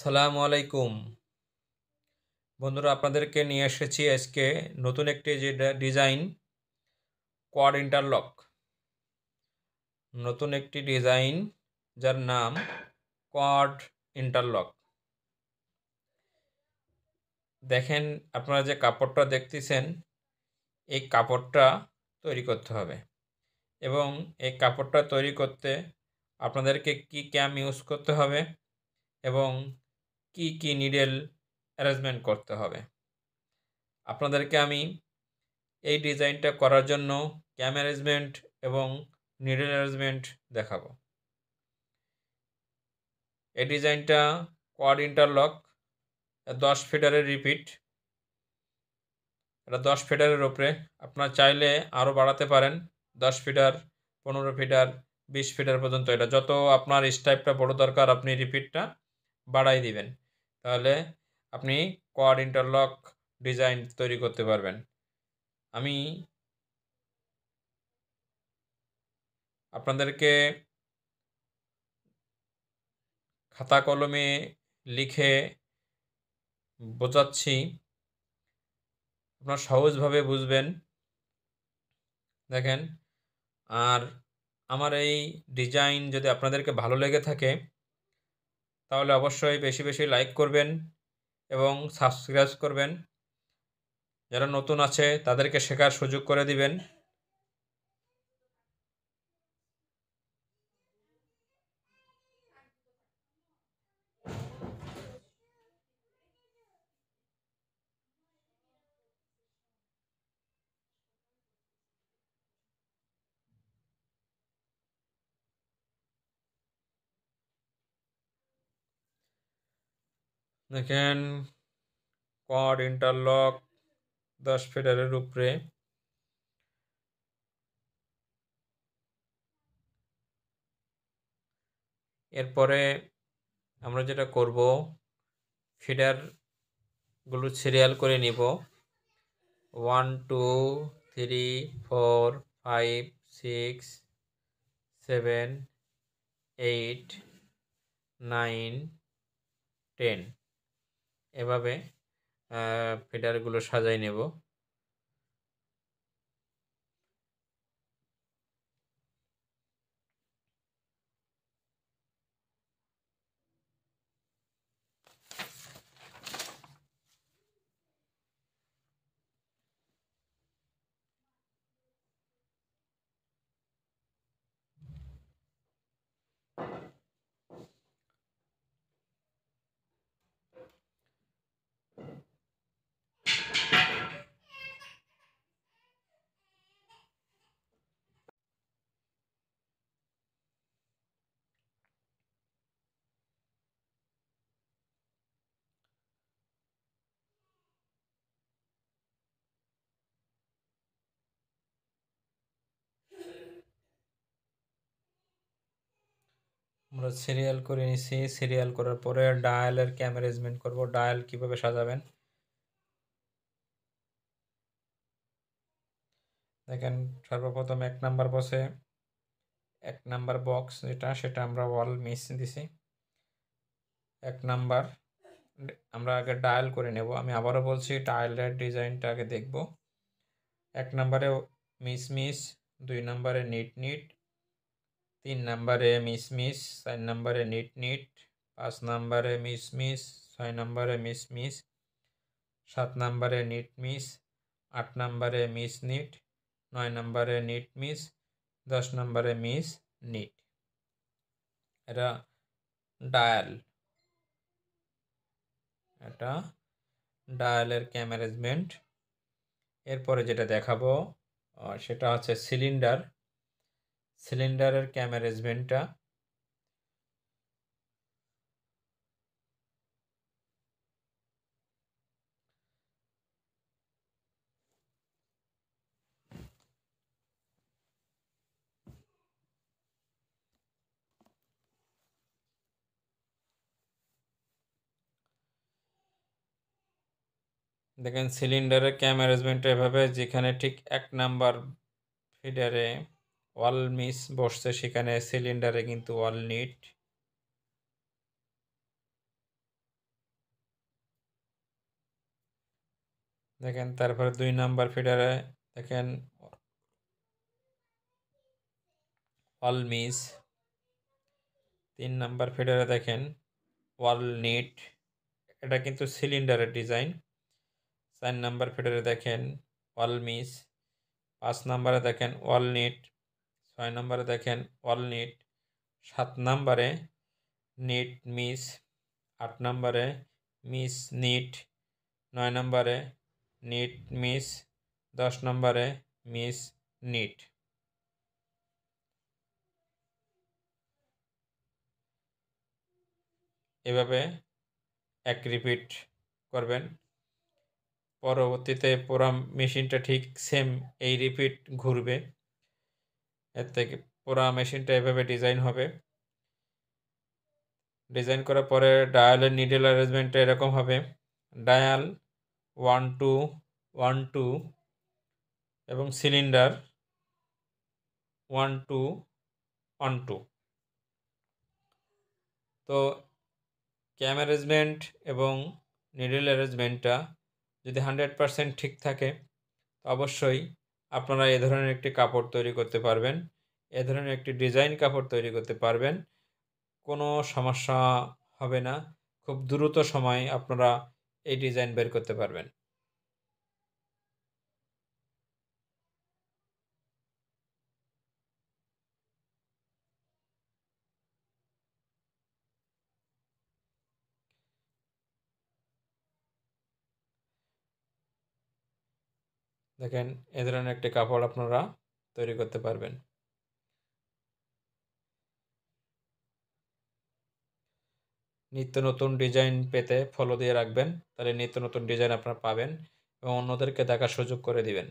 সালাম আলাইকুম বন্ধুরা আপনাদেরকে নিয়ে এসেছি আজকে নতুন একটি যে ডিজাইন কোয়াড ইন্টারলক নতুন একটি ডিজাইন যার নাম কোয়াড ইন্টারলক দেখেন আপনারা যে কাপড়টা দেখতেছেন এই কাপড়টা তৈরি করতে হবে এবং এই কাপড়টা তৈরি করতে আপনাদেরকে কি ক্যাম ইউজ করতে হবে এবং কি কি নিডেল অ্যারেঞ্জমেন্ট করতে হবে আপনাদেরকে আমি এই ডিজাইনটা করার জন্য ক্যাম অ্যারেঞ্জমেন্ট এবং নিডেল অ্যারেঞ্জমেন্ট দেখাবো এই ডিজাইনটা কোয়াড ইন্টারলক দশ ফিটারের রিপিট এটা দশ ফিটারের ওপরে আপনার চাইলে আরও বাড়াতে পারেন দশ ফিটার পনেরো ফিটার বিশ ফিটার পর্যন্ত এটা যত আপনার স্টাইপটা বড় দরকার আপনি রিপিটটা বাড়াই দিবেন তাহলে আপনি কোয়াড ইন্টারলক ডিজাইন তৈরি করতে পারবেন আমি আপনাদেরকে খাতা কলমে লিখে বোঝাচ্ছি আপনারা সহজভাবে বুঝবেন দেখেন আর আমার এই ডিজাইন যদি আপনাদেরকে ভালো লেগে থাকে তাহলে অবশ্যই বেশি বেশি লাইক করবেন এবং সাবস্ক্রাইব করবেন যারা নতুন আছে তাদেরকে শেখার সুযোগ করে দিবেন দেখেন কড ইন্টারলক দশ ফিটারের উপরে এরপরে আমরা যেটা করব ফিডারগুলো সিরিয়াল করে নিব one two three four five six seven eight nine ten এভাবে ফিডারগুলো সাজাই নেব আমরা সিরিয়াল করে নিছি সিরিয়াল করার পরে ডায়ালের কি অ্যারেঞ্জমেন্ট করব ডায়াল কিভাবে সাজাবেন দেখেন সর্বপ্রথম এক নাম্বার বসে এক নাম্বার বক্স যেটা সেটা আমরা ওয়াল মিস দিছি এক নাম্বার আমরা আগে ডায়াল করে নেব আমি আবারও বলছি ডায়ালের ডিজাইনটা আগে দেখব এক নাম্বারে মিস মিস দুই নাম্বারে নিট নিট তিন নম্বরে মিসমিস চার নম্বরে নিট নিট পাঁচ নম্বরে মিসমিস ছয় নম্বরে মিসমিস সাত নম্বরে নিটমিস আট নম্বরে মিস নিট নয় নম্বরে নিট মিস দশ নম্বরে মিস নিট এটা ডায়াল এটা ডায়ালের ক্যামারেজমেন্ট এরপরে যেটা দেখাবো সেটা হচ্ছে সিলিন্ডার সিলিন্ডারের ক্যাম দেখেন সিলিন্ডারের ক্যাম এভাবে যেখানে ঠিক এক নাম্বার ফিডারে ওয়াল মিস বসছে সেখানে সিলিন্ডারে কিন্তু ওয়াল নিট দেখেন তারপরে দুই নাম্বার ফিডারে দেখেন ওয়াল মিস তিন নাম্বার ফিডারে দেখেন ওয়াল নিট এটা কিন্তু সিলিন্ডারের ডিজাইন চার নাম্বার ফিডারে দেখেন ওয়াল মিস পাঁচ নাম্বারে দেখেন ওয়াল নিট ছয় নম্বরে দেখেন অল নিট সাত নম্বরে নিট মিস আট নম্বরে মিস নিট নয় নম্বরে নিট মিস দশ নম্বরে মিস নিট এভাবে এক রিপিট করবেন পরবর্তীতে পুরো মেশিনটা ঠিক সেম এই রিপিট ঘুরবে এর থেকে পুরা মেশিনটা এভাবে ডিজাইন হবে ডিজাইন করার পরে ডায়ালের নিডেল অ্যারেঞ্জমেন্টটা এরকম হবে dial one two one two এবং cylinder one two one two তো ক্যাম অ্যারেঞ্জমেন্ট এবং নিডেল অ্যারেঞ্জমেন্টটা যদি হান্ড্রেড পারসেন্ট ঠিক থাকে অবশ্যই আপনারা এ ধরনের একটি কাপড় তৈরি করতে পারবেন এ ধরনের একটি ডিজাইন কাপড় তৈরি করতে পারবেন কোনো সমস্যা হবে না খুব দ্রুত সময়ে আপনারা এই ডিজাইন বের করতে পারবেন দেখেন এ ধরনের একটি কাপড় আপনারা তৈরি করতে পারবেন নিত্য নতুন ডিজাইন পেতে ফলো দিয়ে রাখবেন তাহলে নিত্য নতুন ডিজাইন আপনারা পাবেন এবং অন্যদেরকে দেখার সুযোগ করে দিবেন